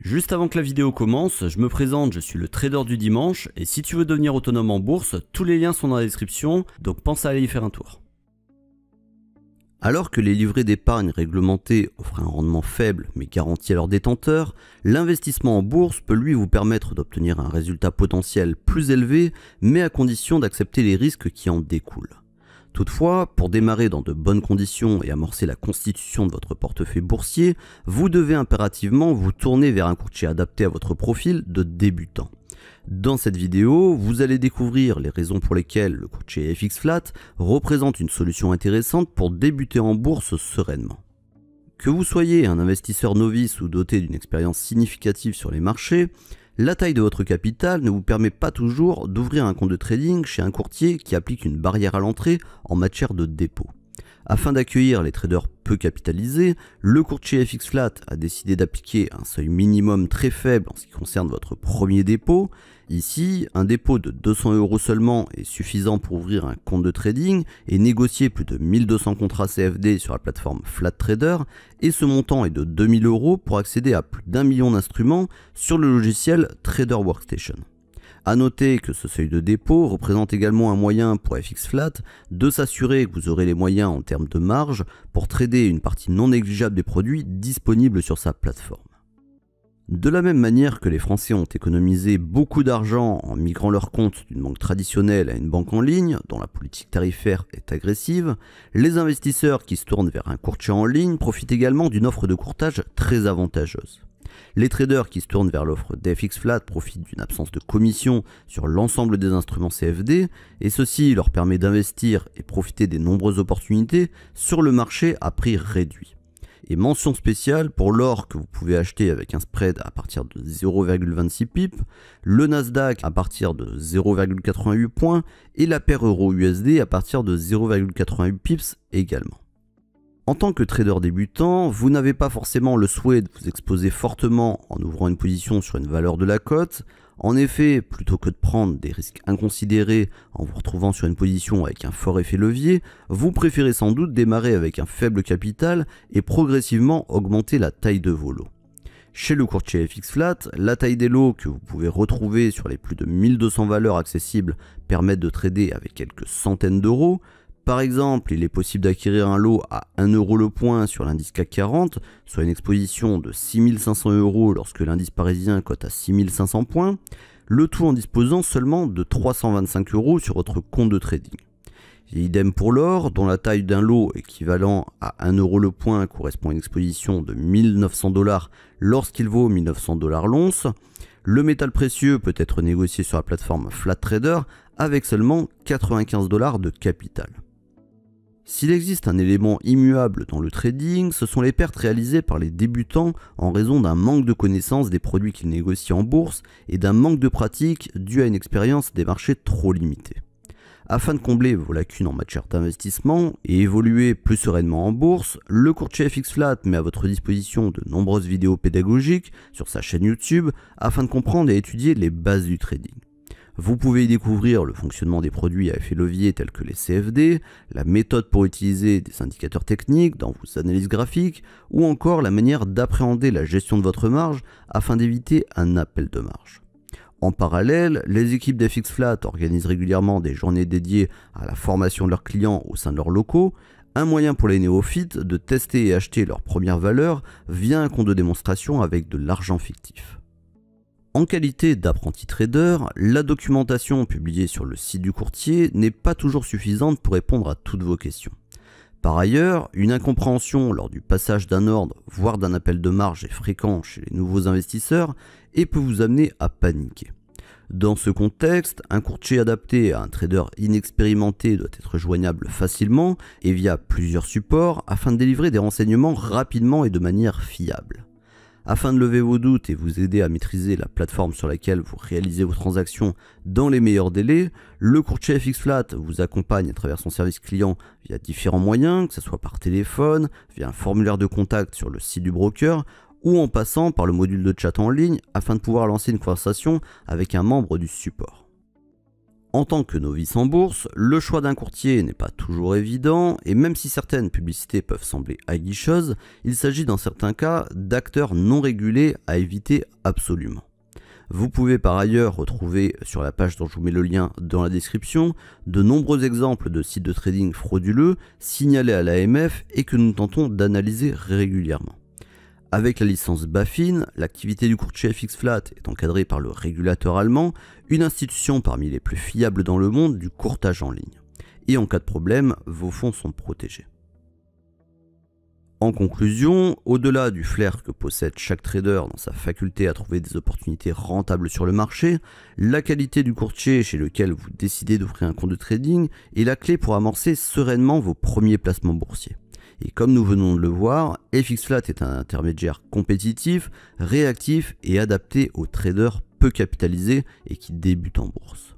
Juste avant que la vidéo commence, je me présente, je suis le trader du dimanche, et si tu veux devenir autonome en bourse, tous les liens sont dans la description, donc pense à aller y faire un tour. Alors que les livrets d'épargne réglementés offrent un rendement faible mais garanti à leurs détenteurs, l'investissement en bourse peut lui vous permettre d'obtenir un résultat potentiel plus élevé, mais à condition d'accepter les risques qui en découlent. Toutefois, pour démarrer dans de bonnes conditions et amorcer la constitution de votre portefeuille boursier, vous devez impérativement vous tourner vers un courtier adapté à votre profil de débutant. Dans cette vidéo, vous allez découvrir les raisons pour lesquelles le courtier FX Flat représente une solution intéressante pour débuter en bourse sereinement. Que vous soyez un investisseur novice ou doté d'une expérience significative sur les marchés, la taille de votre capital ne vous permet pas toujours d'ouvrir un compte de trading chez un courtier qui applique une barrière à l'entrée en matière de dépôt. Afin d'accueillir les traders peu capitalisés, le courtier FX Flat a décidé d'appliquer un seuil minimum très faible en ce qui concerne votre premier dépôt Ici, un dépôt de 200 euros seulement est suffisant pour ouvrir un compte de trading et négocier plus de 1200 contrats CFD sur la plateforme FlatTrader et ce montant est de 2000 euros pour accéder à plus d'un million d'instruments sur le logiciel Trader Workstation. A noter que ce seuil de dépôt représente également un moyen pour FX Flat de s'assurer que vous aurez les moyens en termes de marge pour trader une partie non négligeable des produits disponibles sur sa plateforme. De la même manière que les Français ont économisé beaucoup d'argent en migrant leur compte d'une banque traditionnelle à une banque en ligne, dont la politique tarifaire est agressive, les investisseurs qui se tournent vers un courtier en ligne profitent également d'une offre de courtage très avantageuse. Les traders qui se tournent vers l'offre d'FX Flat profitent d'une absence de commission sur l'ensemble des instruments CFD, et ceci leur permet d'investir et profiter des nombreuses opportunités sur le marché à prix réduit. Et mention spéciale pour l'or que vous pouvez acheter avec un spread à partir de 0,26 pips, le Nasdaq à partir de 0,88 points et la paire euro-USD à partir de 0,88 pips également. En tant que trader débutant, vous n'avez pas forcément le souhait de vous exposer fortement en ouvrant une position sur une valeur de la cote. En effet, plutôt que de prendre des risques inconsidérés en vous retrouvant sur une position avec un fort effet levier, vous préférez sans doute démarrer avec un faible capital et progressivement augmenter la taille de vos lots. Chez le courtier FX Flat, la taille des lots que vous pouvez retrouver sur les plus de 1200 valeurs accessibles permet de trader avec quelques centaines d'euros, par exemple, il est possible d'acquérir un lot à 1 euro le point sur l'indice CAC 40, soit une exposition de 6500 euros lorsque l'indice parisien cote à 6500 points, le tout en disposant seulement de 325 euros sur votre compte de trading. idem pour l'or, dont la taille d'un lot équivalent à 1 euro le point correspond à une exposition de 1900 dollars lorsqu'il vaut 1900 dollars l'once. Le métal précieux peut être négocié sur la plateforme FlatTrader avec seulement 95 dollars de capital. S'il existe un élément immuable dans le trading, ce sont les pertes réalisées par les débutants en raison d'un manque de connaissance des produits qu'ils négocient en bourse et d'un manque de pratique dû à une expérience des marchés trop limitée. Afin de combler vos lacunes en matière d'investissement et évoluer plus sereinement en bourse, le courtier FX Flat met à votre disposition de nombreuses vidéos pédagogiques sur sa chaîne YouTube afin de comprendre et étudier les bases du trading. Vous pouvez y découvrir le fonctionnement des produits à effet levier tels que les CFD, la méthode pour utiliser des indicateurs techniques dans vos analyses graphiques, ou encore la manière d'appréhender la gestion de votre marge afin d'éviter un appel de marge. En parallèle, les équipes d'FX Flat organisent régulièrement des journées dédiées à la formation de leurs clients au sein de leurs locaux, un moyen pour les néophytes de tester et acheter leurs premières valeurs via un compte de démonstration avec de l'argent fictif. En qualité d'apprenti trader, la documentation publiée sur le site du courtier n'est pas toujours suffisante pour répondre à toutes vos questions. Par ailleurs, une incompréhension lors du passage d'un ordre, voire d'un appel de marge est fréquent chez les nouveaux investisseurs et peut vous amener à paniquer. Dans ce contexte, un courtier adapté à un trader inexpérimenté doit être joignable facilement et via plusieurs supports afin de délivrer des renseignements rapidement et de manière fiable. Afin de lever vos doutes et vous aider à maîtriser la plateforme sur laquelle vous réalisez vos transactions dans les meilleurs délais, le courtier FXFlat vous accompagne à travers son service client via différents moyens, que ce soit par téléphone, via un formulaire de contact sur le site du broker ou en passant par le module de chat en ligne afin de pouvoir lancer une conversation avec un membre du support. En tant que novice en bourse, le choix d'un courtier n'est pas toujours évident, et même si certaines publicités peuvent sembler aguicheuses, il s'agit dans certains cas d'acteurs non régulés à éviter absolument. Vous pouvez par ailleurs retrouver sur la page dont je vous mets le lien dans la description de nombreux exemples de sites de trading frauduleux signalés à l'AMF et que nous tentons d'analyser régulièrement. Avec la licence Baffin, l'activité du courtier FX Flat est encadrée par le régulateur allemand, une institution parmi les plus fiables dans le monde du courtage en ligne. Et en cas de problème, vos fonds sont protégés. En conclusion, au-delà du flair que possède chaque trader dans sa faculté à trouver des opportunités rentables sur le marché, la qualité du courtier chez lequel vous décidez d'offrir un compte de trading est la clé pour amorcer sereinement vos premiers placements boursiers. Et comme nous venons de le voir, FXFlat est un intermédiaire compétitif, réactif et adapté aux traders peu capitalisés et qui débutent en bourse.